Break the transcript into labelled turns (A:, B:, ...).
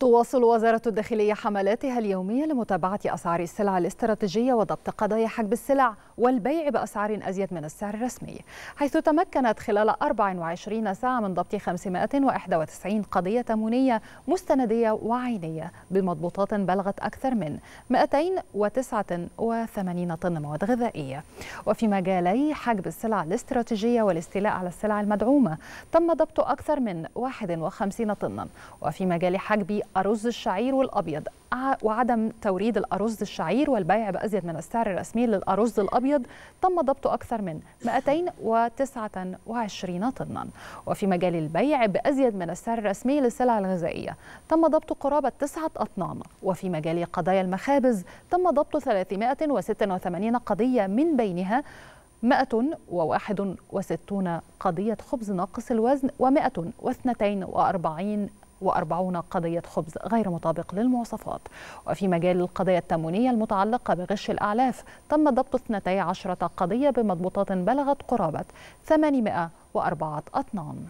A: تواصل وزارة الداخلية حملاتها اليومية لمتابعة أسعار السلع الاستراتيجية وضبط قضايا حجب السلع والبيع بأسعار أزيد من السعر الرسمي حيث تمكنت خلال 24 ساعة من ضبط 591 قضية تمونية مستندية وعينية بمضبوطات بلغت أكثر من 289 طن مواد غذائية وفي مجالي حجب السلع الاستراتيجية والاستيلاء على السلع المدعومة تم ضبط أكثر من 51 طنا وفي مجال حجب أرز الشعير والأبيض وعدم توريد الأرز الشعير والبيع بأزيد من السعر الرسمي للأرز الأبيض تم ضبط أكثر من 229 طنا وفي مجال البيع بأزيد من السعر الرسمي للسلع الغذائية تم ضبط قرابة 9 أطنان وفي مجال قضايا المخابز تم ضبط 386 قضية من بينها 161 قضية خبز ناقص الوزن و142 وأربعون قضية خبز غير مطابق للمواصفات وفي مجال القضايا التموينية المتعلقة بغش الأعلاف تم ضبط 12 قضية بمضبوطات بلغت قرابة 804 أطنان